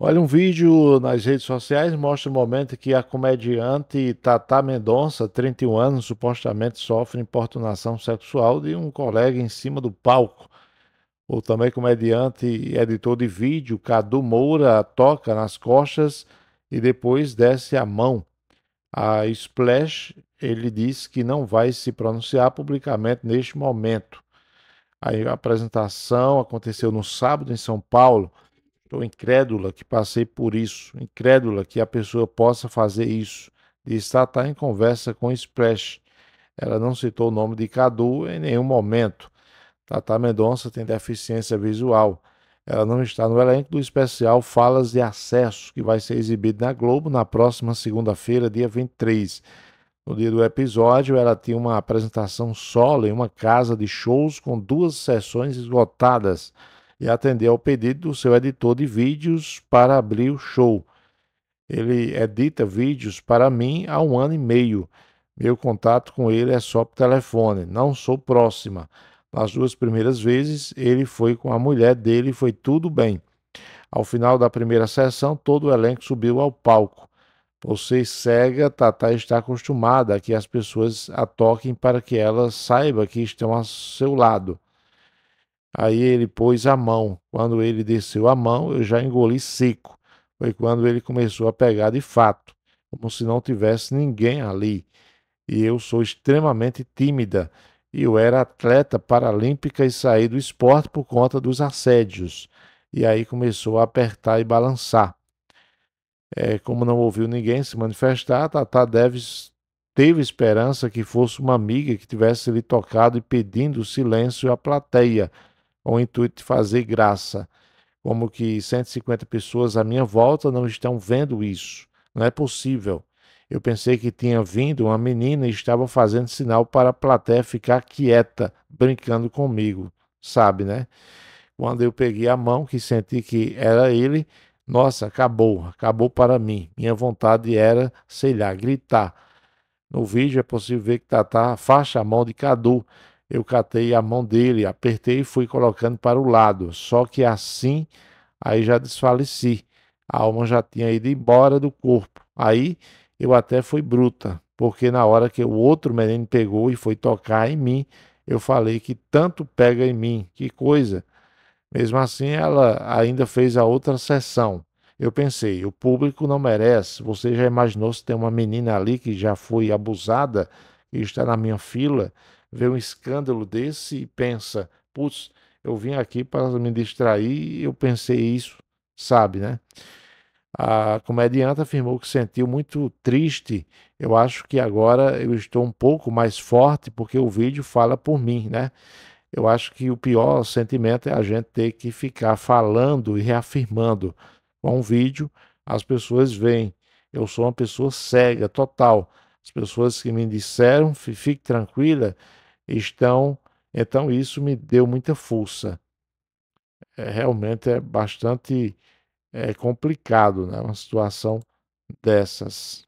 Olha, um vídeo nas redes sociais mostra o momento que a comediante Tata Mendonça, 31 anos, supostamente sofre importunação sexual de um colega em cima do palco. O também comediante e editor de vídeo Cadu Moura toca nas costas e depois desce a mão. A Splash, ele diz que não vai se pronunciar publicamente neste momento. A apresentação aconteceu no sábado em São Paulo. Estou incrédula que passei por isso, incrédula que a pessoa possa fazer isso. estar Tatá em conversa com Splash. Ela não citou o nome de Cadu em nenhum momento. Tatá Mendonça tem deficiência visual. Ela não está no elenco do especial Falas de Acesso, que vai ser exibido na Globo na próxima segunda-feira, dia 23. No dia do episódio, ela tinha uma apresentação solo em uma casa de shows com duas sessões esgotadas e atender ao pedido do seu editor de vídeos para abrir o show. Ele edita vídeos para mim há um ano e meio. Meu contato com ele é só por telefone, não sou próxima. Nas duas primeiras vezes, ele foi com a mulher dele e foi tudo bem. Ao final da primeira sessão, todo o elenco subiu ao palco. Você cega, tata está acostumada a que as pessoas a toquem para que ela saiba que estão a seu lado. Aí ele pôs a mão. Quando ele desceu a mão, eu já engoli seco. Foi quando ele começou a pegar de fato, como se não tivesse ninguém ali. E eu sou extremamente tímida. E eu era atleta paralímpica e saí do esporte por conta dos assédios. E aí começou a apertar e balançar. É, como não ouviu ninguém se manifestar, Tata Deves teve esperança que fosse uma amiga que tivesse lhe tocado e pedindo silêncio à plateia com o intuito de fazer graça. Como que 150 pessoas à minha volta não estão vendo isso. Não é possível. Eu pensei que tinha vindo uma menina e estava fazendo sinal para a plateia ficar quieta, brincando comigo, sabe, né? Quando eu peguei a mão, que senti que era ele, nossa, acabou, acabou para mim. Minha vontade era, sei lá, gritar. No vídeo é possível ver que Tatá faixa a mão de Cadu, eu catei a mão dele, apertei e fui colocando para o lado. Só que assim, aí já desfaleci. A alma já tinha ido embora do corpo. Aí eu até fui bruta, porque na hora que o outro menino pegou e foi tocar em mim, eu falei que tanto pega em mim, que coisa. Mesmo assim, ela ainda fez a outra sessão. Eu pensei, o público não merece. Você já imaginou se tem uma menina ali que já foi abusada e está na minha fila? vê um escândalo desse e pensa: putz, eu vim aqui para me distrair e eu pensei isso, sabe, né? A comediante afirmou que sentiu muito triste. Eu acho que agora eu estou um pouco mais forte porque o vídeo fala por mim, né? Eu acho que o pior sentimento é a gente ter que ficar falando e reafirmando. Com um vídeo, as pessoas veem. Eu sou uma pessoa cega, total. As pessoas que me disseram, fique tranquila, estão. Então, isso me deu muita força. É, realmente é bastante é, complicado né? uma situação dessas.